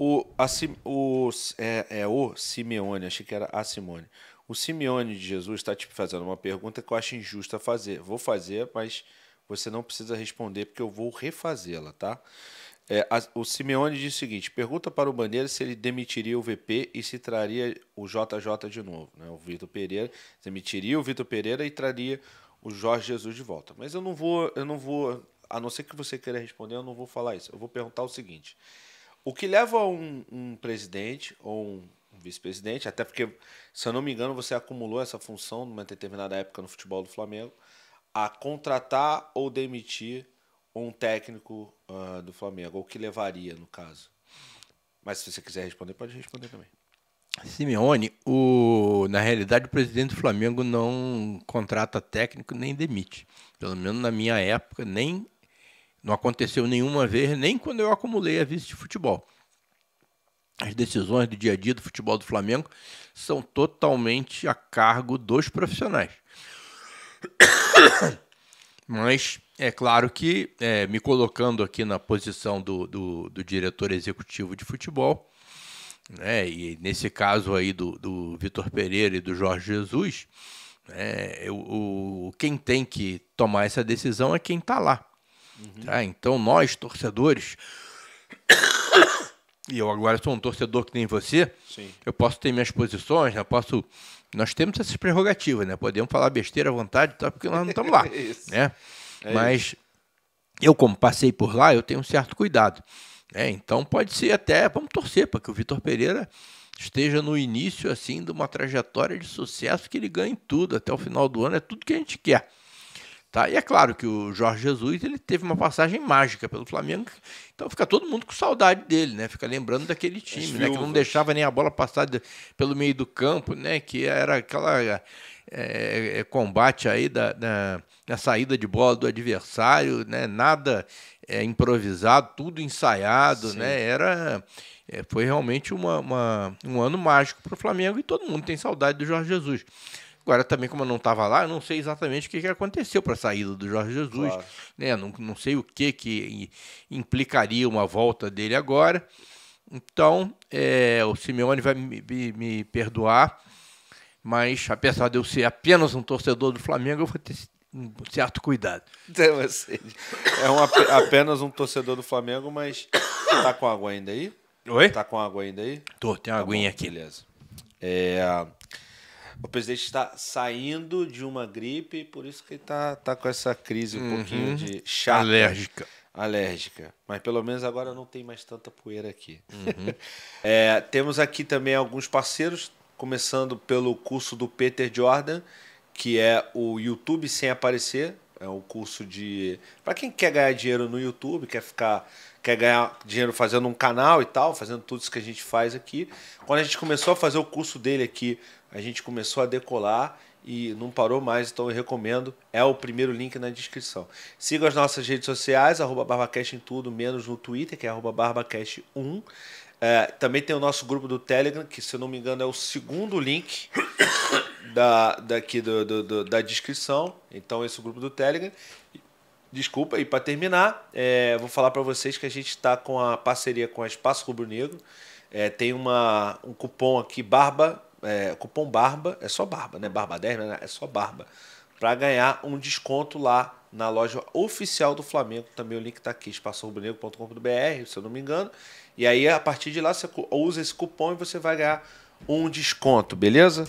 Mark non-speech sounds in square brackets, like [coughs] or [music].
O, a, o, é, é o Simeone, achei que era a Simone. O Simeone de Jesus está te tipo, fazendo uma pergunta que eu acho injusta fazer. Vou fazer, mas você não precisa responder porque eu vou refazê-la, tá? É, a, o Simeone diz o seguinte: pergunta para o Bandeira se ele demitiria o VP e se traria o JJ de novo, né? O Vitor Pereira demitiria o Vitor Pereira e traria o Jorge Jesus de volta. Mas eu não vou, eu não vou, a não ser que você queira responder, eu não vou falar isso. Eu vou perguntar o seguinte: o que leva um, um presidente ou um vice-presidente, até porque, se eu não me engano, você acumulou essa função numa determinada época no futebol do Flamengo, a contratar ou demitir um técnico uh, do Flamengo, ou que levaria, no caso. Mas se você quiser responder, pode responder também. Simeone, o, na realidade, o presidente do Flamengo não contrata técnico nem demite. Pelo menos na minha época, nem não aconteceu nenhuma vez, nem quando eu acumulei a vice de futebol. As decisões do dia a dia do futebol do Flamengo são totalmente a cargo dos profissionais. [coughs] Mas é claro que, é, me colocando aqui na posição do, do, do diretor executivo de futebol, né, e nesse caso aí do, do Vitor Pereira e do Jorge Jesus, né, o, quem tem que tomar essa decisão é quem está lá. Uhum. Tá? Então, nós, torcedores, [coughs] e eu agora sou um torcedor que nem você, Sim. eu posso ter minhas posições, né? posso. Nós temos essas prerrogativas, né? Podemos falar besteira à vontade, tá? porque nós não estamos lá. [laughs] É né? É Mas isso. eu, como passei por lá, eu tenho um certo cuidado. Né? Então pode ser até, vamos torcer para que o Vitor Pereira esteja no início assim de uma trajetória de sucesso que ele ganhe tudo até o final do ano, é tudo que a gente quer. Tá? E é claro que o Jorge Jesus ele teve uma passagem mágica pelo Flamengo, então fica todo mundo com saudade dele, né? Fica lembrando daquele time, né? Que não deixava nem a bola passar de, pelo meio do campo, né? Que era aquela é, é, combate aí da, da, da, saída de bola do adversário, né? Nada é, improvisado, tudo ensaiado, né? Sim. né? Era é, foi realmente uma, uma, um ano mágico para o Flamengo e todo mundo tem saudade do Jorge Jesus. Agora, também, como eu não estava lá, eu não sei exatamente o que, que aconteceu para a saída do Jorge Jesus. Claro. Né? Não, não sei o que, que implicaria uma volta dele agora. Então, é, o Simeone vai me, me, me, perdoar, mas apesar de eu ser apenas um torcedor do Flamengo, eu vou ter um certo cuidado. Então, é uma apenas um torcedor do Flamengo, mas [coughs] tá com água ainda aí? Oi? Tá com água ainda aí? Tô, tem uma tá aguinha bom, aqui. Beleza. É, o presidente está saindo de uma gripe, por isso que está tá com essa crise um uhum. pouquinho de chata. Alérgica. Alérgica. Mas pelo menos agora não tem mais tanta poeira aqui. Uhum. [laughs] é, temos aqui também alguns parceiros, começando pelo curso do Peter Jordan, que é o YouTube sem aparecer. É um curso de. Para quem quer ganhar dinheiro no YouTube, quer ficar. Quer ganhar dinheiro fazendo um canal e tal, fazendo tudo isso que a gente faz aqui. Quando a gente começou a fazer o curso dele aqui, a gente começou a decolar e não parou mais, então eu recomendo. É o primeiro link na descrição. Siga as nossas redes sociais, arroba BarbaCast em tudo, menos no Twitter, que é arroba BarbaCast1. É, também tem o nosso grupo do Telegram, que se eu não me engano é o segundo link [coughs] da, daqui do, do, do, da descrição. Então, esse é o grupo do Telegram. Desculpa, e para terminar, é, vou falar para vocês que a gente está com a parceria com a Espaço Rubro Negro. É, tem uma, um cupom aqui, Barba, é, cupom Barba, é só Barba, né? Barba 10, né? é só Barba, para ganhar um desconto lá na loja oficial do Flamengo. Também o link está aqui, espaçorubrinegro.com.br, se eu não me engano. E aí, a partir de lá, você usa esse cupom e você vai ganhar um desconto, beleza?